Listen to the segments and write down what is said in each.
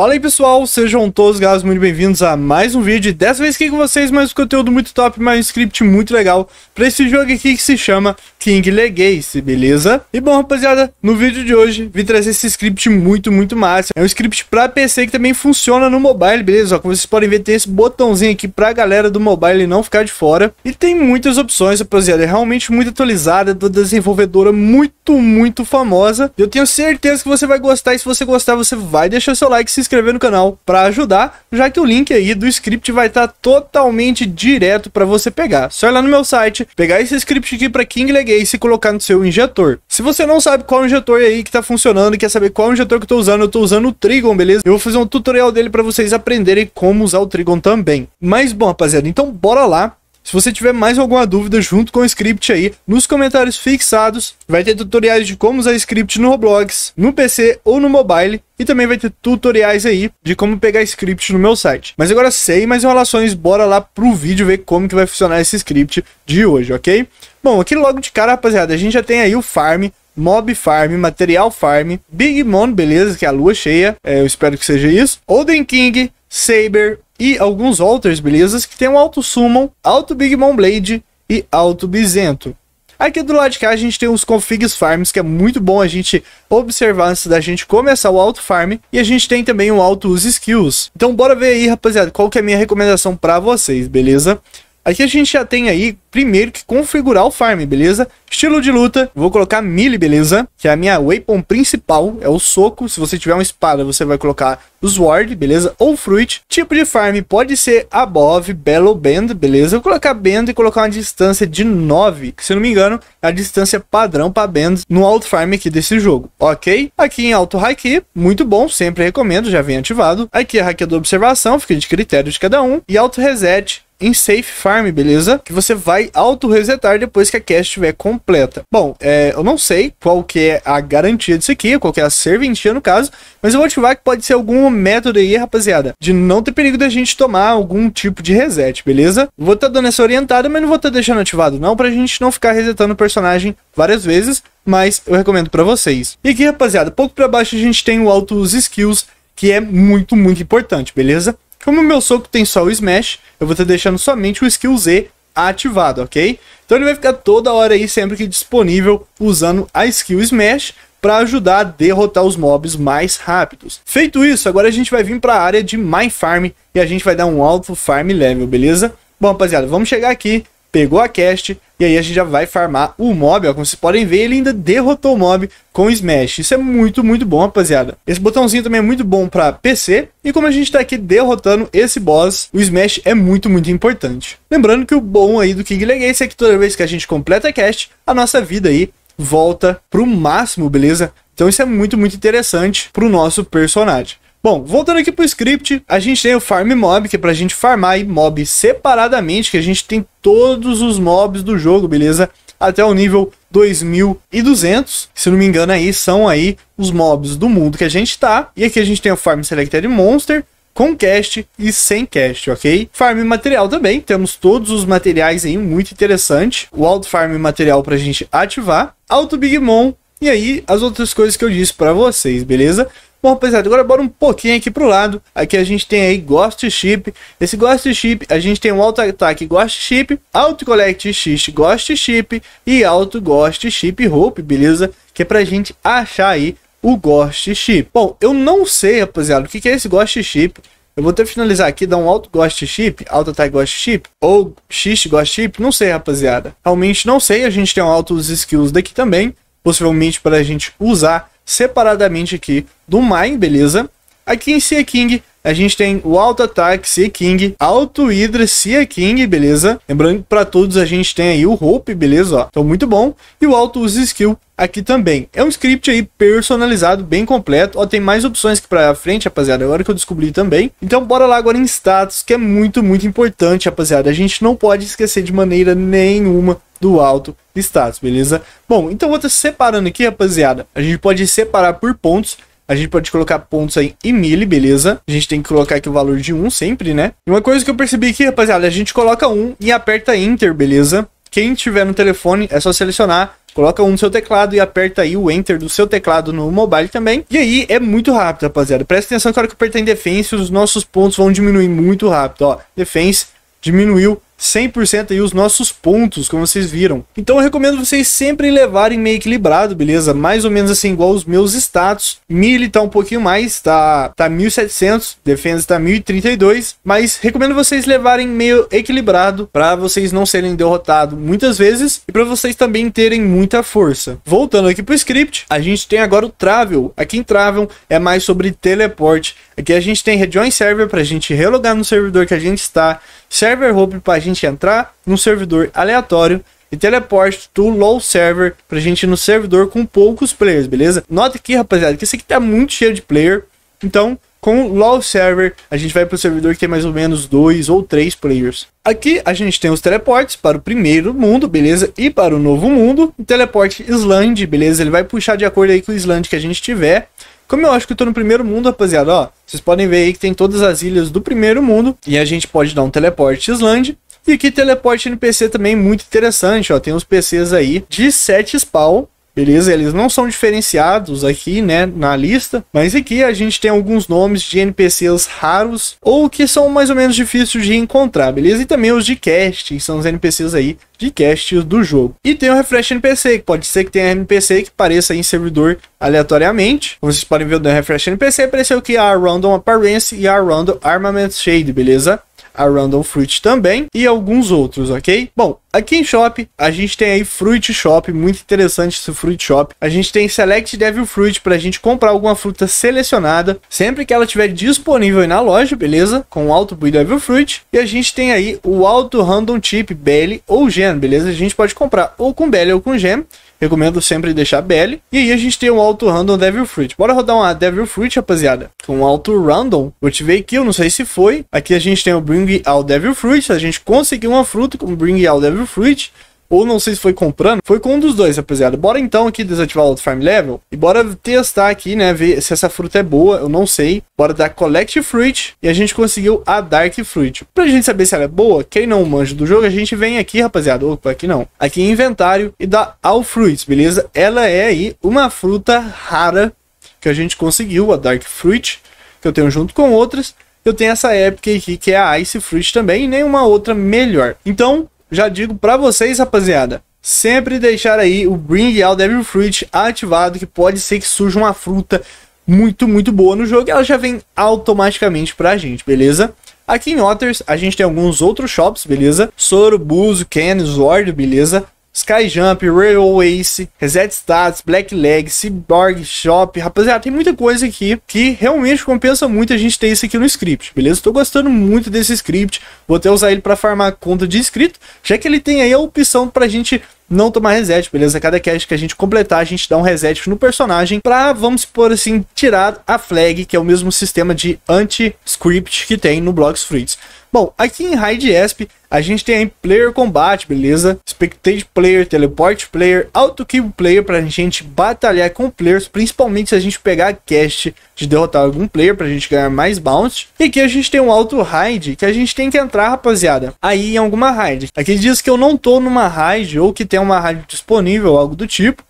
Fala aí pessoal, sejam todos galera, muito bem-vindos a mais um vídeo. Dessa vez aqui com vocês, mais um conteúdo muito top, mais um script muito legal para esse jogo aqui que se chama King Legacy, beleza? E bom rapaziada, no vídeo de hoje vim trazer esse script muito, muito massa. É um script para PC que também funciona no mobile, beleza? como vocês podem ver tem esse botãozinho aqui para a galera do mobile não ficar de fora. E tem muitas opções rapaziada, é realmente muito atualizada, da desenvolvedora muito, muito famosa. Eu tenho certeza que você vai gostar e se você gostar você vai deixar seu like, se inscrever inscrever no canal para ajudar, já que o link aí do script vai estar tá totalmente direto para você pegar. Só ir lá no meu site, pegar esse script aqui para King Legacy e colocar no seu injetor. Se você não sabe qual injetor aí que tá funcionando e quer saber qual injetor que eu tô usando, eu tô usando o Trigon, beleza? Eu vou fazer um tutorial dele para vocês aprenderem como usar o Trigon também. Mas bom, rapaziada, então bora lá se você tiver mais alguma dúvida junto com o script aí, nos comentários fixados vai ter tutoriais de como usar script no Roblox, no PC ou no mobile, e também vai ter tutoriais aí de como pegar script no meu site. Mas agora sem mais enrolações, bora lá pro vídeo ver como que vai funcionar esse script de hoje, ok? Bom, aqui logo de cara, rapaziada, a gente já tem aí o farm, Mob Farm, Material Farm, Big Mon, beleza, que é a lua cheia, é, eu espero que seja isso, Olden King, Saber, e alguns alters, belezas que tem um Alto Summon, Alto Big Mom Blade e Alto Bizento. Aqui do lado de cá a gente tem os configs farms, que é muito bom a gente observar antes da gente começar o auto farm. E a gente tem também o alto auto use skills. Então bora ver aí, rapaziada, qual que é a minha recomendação para vocês, beleza? Aqui a gente já tem aí, primeiro, que configurar o farm, beleza? Estilo de luta, vou colocar melee, beleza? Que é a minha weapon principal, é o soco. Se você tiver uma espada, você vai colocar os ward, beleza? Ou fruit. Tipo de farm pode ser above, bellow band, beleza? Vou colocar band e colocar uma distância de 9, que se não me engano, é a distância padrão para band no alto farm aqui desse jogo, ok? Aqui em alto haki, muito bom, sempre recomendo, já vem ativado. Aqui é a haki observação, fica de critério de cada um. E auto reset, em Safe Farm, beleza? Que você vai auto-resetar depois que a cache estiver completa. Bom, é, eu não sei qual que é a garantia disso aqui, qual que é a serventia no caso, mas eu vou ativar que pode ser algum método aí, rapaziada, de não ter perigo da gente tomar algum tipo de reset, beleza? Vou estar tá dando essa orientada, mas não vou estar tá deixando ativado não, pra gente não ficar resetando o personagem várias vezes, mas eu recomendo para vocês. E aqui, rapaziada, pouco para baixo a gente tem o auto Skills, que é muito, muito importante, beleza? Como meu soco tem só o Smash, eu vou estar deixando somente o Skill Z ativado, ok? Então ele vai ficar toda hora aí, sempre que disponível, usando a Skill Smash para ajudar a derrotar os mobs mais rápidos. Feito isso, agora a gente vai vir para a área de Mine Farm e a gente vai dar um alto farm level, beleza? Bom, rapaziada, vamos chegar aqui, pegou a cast, e aí a gente já vai farmar o mob, ó. Como vocês podem ver, ele ainda derrotou o mob com Smash. Isso é muito, muito bom, rapaziada. Esse botãozinho também é muito bom para PC. E como a gente tá aqui derrotando esse boss, o Smash é muito, muito importante. Lembrando que o bom aí do King Legacy é que toda vez que a gente completa a cast, a nossa vida aí volta pro máximo, beleza? Então isso é muito, muito interessante pro nosso personagem. Bom, voltando aqui pro script, a gente tem o farm mob, que é pra gente farmar aí mob separadamente, que a gente tem todos os mobs do jogo, beleza? Até o nível 2200, se não me engano aí, são aí os mobs do mundo que a gente tá. E aqui a gente tem o farm selected monster, com cast e sem cast, ok? Farm material também, temos todos os materiais aí, muito interessante. O auto farm material pra gente ativar, auto big mom, e aí as outras coisas que eu disse para vocês, beleza? Bom, rapaziada, agora bora um pouquinho aqui pro lado. Aqui a gente tem aí Ghost Ship. Esse Ghost Ship, a gente tem um Auto Attack Ghost Ship, Auto Collect X Ghost Ship e Auto Ghost Ship Hope, beleza? Que é pra gente achar aí o Ghost Ship. Bom, eu não sei, rapaziada, o que, é esse Ghost Ship. Eu vou até finalizar aqui, dar um alto ghost chip, alto attack ghost chip, ou x ghost chip, não sei, rapaziada. Realmente não sei, a gente tem um altos skills daqui também, possivelmente para a gente usar separadamente aqui do Mine, beleza? Aqui em Sea King, a gente tem o Alto Ataque, Sea King, Alto Hydra, Sea King, beleza? Lembrando que para todos a gente tem aí o Hope, beleza? Ó, então muito bom. E o Alto Use Skill aqui também. É um script aí personalizado, bem completo. Ó, tem mais opções aqui para frente, rapaziada, agora que eu descobri também. Então bora lá agora em status, que é muito, muito importante, rapaziada. A gente não pode esquecer de maneira nenhuma do alto status, beleza? Bom, então vou estar separando aqui, rapaziada. A gente pode separar por pontos. A gente pode colocar pontos aí em mil, beleza? A gente tem que colocar aqui o valor de 1 um sempre, né? E uma coisa que eu percebi aqui, rapaziada, a gente coloca 1 um e aperta Enter, beleza? Quem tiver no telefone, é só selecionar Coloca um no seu teclado e aperta aí o Enter do seu teclado no mobile também. E aí é muito rápido, rapaziada. Presta atenção que a hora que eu apertar em Defense, os nossos pontos vão diminuir muito rápido. Ó, Defense diminuiu 100% aí os nossos pontos, como vocês viram. Então eu recomendo vocês sempre levarem meio equilibrado, beleza? Mais ou menos assim, igual os meus status. Melee tá um pouquinho mais, tá, tá 1700, defesa tá 1032, mas recomendo vocês levarem meio equilibrado para vocês não serem derrotados muitas vezes e para vocês também terem muita força. Voltando aqui pro script, a gente tem agora o Travel. Aqui em Travel é mais sobre teleporte. Aqui a gente tem Rejoin Server para a gente relogar no servidor que a gente está server Hub para a gente entrar num servidor aleatório e teleporte do low server para a gente ir no servidor com poucos players, beleza? Nota aqui, rapaziada, que esse aqui tá muito cheio de player, então com o low server a gente vai para o servidor que tem mais ou menos dois ou três players. Aqui a gente tem os teleportes para o primeiro mundo, beleza? E para o novo mundo, o teleporte Island, beleza? Ele vai puxar de acordo aí com o Island que a gente tiver. Como eu acho que eu tô no primeiro mundo, rapaziada, ó, vocês podem ver aí que tem todas as ilhas do primeiro mundo e a gente pode dar um teleporte Island. E aqui teleporte NPC também muito interessante, ó, tem uns PCs aí de 7 spawn Beleza? Eles não são diferenciados aqui, né, na lista, mas aqui a gente tem alguns nomes de NPCs raros ou que são mais ou menos difíceis de encontrar, beleza? E também os de cast, que são os NPCs aí de cast do jogo. E tem o Refresh NPC, que pode ser que tenha NPC que apareça em servidor aleatoriamente. Como vocês podem ver o Refresh NPC, apareceu que a Random Appearance e a Random Armament Shade, beleza? a Random Fruit também e alguns outros, ok? Bom, aqui em Shop, a gente tem aí Fruit Shop, muito interessante esse Fruit Shop. A gente tem Select Devil Fruit para a gente comprar alguma fruta selecionada, sempre que ela estiver disponível na loja, beleza? Com o Auto Devil Fruit. E a gente tem aí o Auto Random Chip, Belly ou Gem beleza? A gente pode comprar ou com Belly ou com Gem. Recomendo sempre deixar Belly. E aí a gente tem um auto random Devil Fruit. Bora rodar uma Devil Fruit, rapaziada. Com um auto random. Eu tive eu não sei se foi. Aqui a gente tem o Bring Out Devil Fruit. A gente conseguiu uma fruta com Bring Out Devil Fruit ou não sei se foi comprando, foi com um dos dois, rapaziada. Bora então aqui desativar o Farm Level e bora testar aqui, né, ver se essa fruta é boa, eu não sei. Bora dar Collect Fruit e a gente conseguiu a Dark Fruit. Pra gente saber se ela é boa, quem não manja do jogo, a gente vem aqui, rapaziada, opa, aqui não, aqui em Inventário e dá All Fruits, beleza? Ela é aí uma fruta rara que a gente conseguiu, a Dark Fruit, que eu tenho junto com outras. Eu tenho essa época aqui que é a Ice Fruit também e nenhuma outra melhor. Então, já digo para vocês, rapaziada, sempre deixar aí o Bring Out Devil Fruit ativado, que pode ser que surja uma fruta muito, muito boa no jogo, e ela já vem automaticamente pra gente, beleza? Aqui em Otters, a gente tem alguns outros shops, beleza? Soro, Buzo, Ken, Zord, beleza? Skyjump, Railways, Reset Status, Blackleg, Cyborg Shop. Rapaziada, tem muita coisa aqui que realmente compensa muito a gente ter isso aqui no script, beleza? Tô gostando muito desse script. Vou até usar ele para farmar conta de inscrito, já que ele tem aí a opção pra gente não tomar reset, beleza? cada cast que a gente completar, a gente dá um reset no personagem pra, vamos por assim, tirar a flag, que é o mesmo sistema de anti-script que tem no Blocks Fruits. Bom, aqui em Raid ESP a gente tem aí Player combate beleza? Spectate Player, Teleport Player, Auto Kill Player pra gente batalhar com players, principalmente se a gente pegar a cast de derrotar algum player pra gente ganhar mais bounce. E aqui a gente tem um Auto Raid que a gente tem que entrar, rapaziada, aí em alguma raid. Aqui diz que eu não tô numa raid ou que tem uma raid disponível, algo do tipo.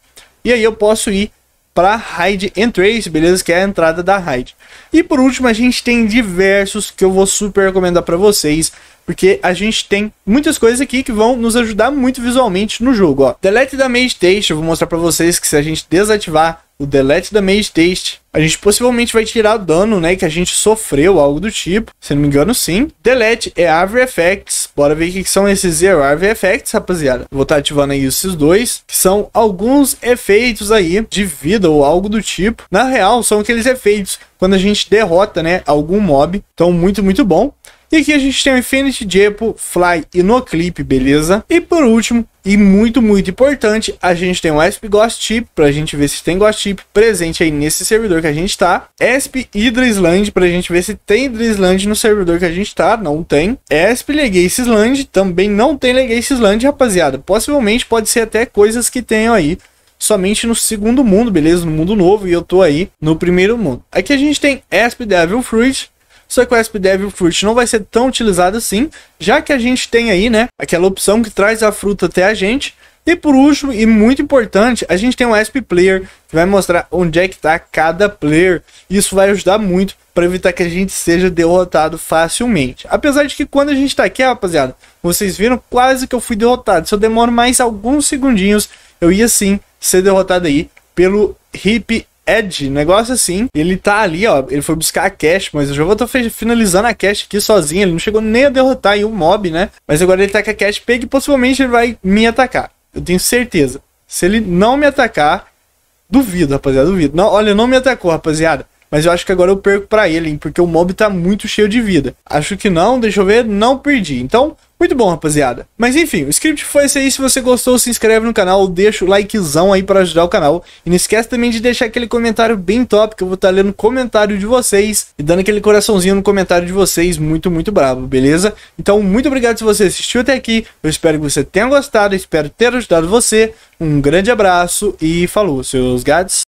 E aí eu posso ir para Hide and Trace, beleza? Que é a entrada da Hide. E por último, a gente tem diversos que eu vou super recomendar para vocês, porque a gente tem muitas coisas aqui que vão nos ajudar muito visualmente no jogo, ó. Delete da Meditation, eu vou mostrar para vocês que se a gente desativar o delete da Mage Taste. A gente possivelmente vai tirar o dano, né, que a gente sofreu, algo do tipo. Se não me engano, sim. Delete é Avery Effects. Bora ver o que são esses Zero Avery Effects, rapaziada. Vou estar tá ativando aí esses dois, que são alguns efeitos aí de vida ou algo do tipo. Na real, são aqueles efeitos quando a gente derrota, né, algum mob. Então, muito, muito bom. E aqui a gente tem o Infinity Jepo, Fly e Noclip, beleza? E por último, e muito, muito importante, a gente tem um ESP Ghost para a gente ver se tem Ghost Tip presente aí nesse servidor que a gente está. ESP Island para a gente ver se tem Island no servidor que a gente está, não tem. ESP Legacy Land também não tem Legacy Land, rapaziada. Possivelmente pode ser até coisas que tenham aí somente no segundo mundo, beleza? No mundo novo e eu tô aí no primeiro mundo. Aqui a gente tem ESP Devil Fruit só que o Asp Devil Fruit não vai ser tão utilizado assim, já que a gente tem aí, né, aquela opção que traz a fruta até a gente. E por último, e muito importante, a gente tem um Asp Player, que vai mostrar onde é que está cada player. Isso vai ajudar muito para evitar que a gente seja derrotado facilmente. Apesar de que quando a gente está aqui, rapaziada, vocês viram quase que eu fui derrotado. Se eu demoro mais alguns segundinhos, eu ia sim ser derrotado aí pelo Hip Ed, negócio assim. Ele tá ali, ó. Ele foi buscar a Cash, mas eu já vou tô finalizando a Cash aqui sozinho. Ele não chegou nem a derrotar aí o mob, né? Mas agora ele tá com a Cash pega e possivelmente ele vai me atacar. Eu tenho certeza. Se ele não me atacar, duvido, rapaziada, duvido. Não, olha, não me atacou, rapaziada. Mas eu acho que agora eu perco para ele, hein? Porque o mob tá muito cheio de vida. Acho que não, deixa eu ver, não perdi. Então, muito bom, rapaziada. Mas enfim, o script foi esse aí. Se você gostou, se inscreve no canal, deixa o likezão aí para ajudar o canal. E não esquece também de deixar aquele comentário bem top, que eu vou estar tá lendo o comentário de vocês e dando aquele coraçãozinho no comentário de vocês, muito, muito bravo, beleza? Então, muito obrigado se você assistiu até aqui. Eu espero que você tenha gostado, espero ter ajudado você. Um grande abraço e falou, seus gatos.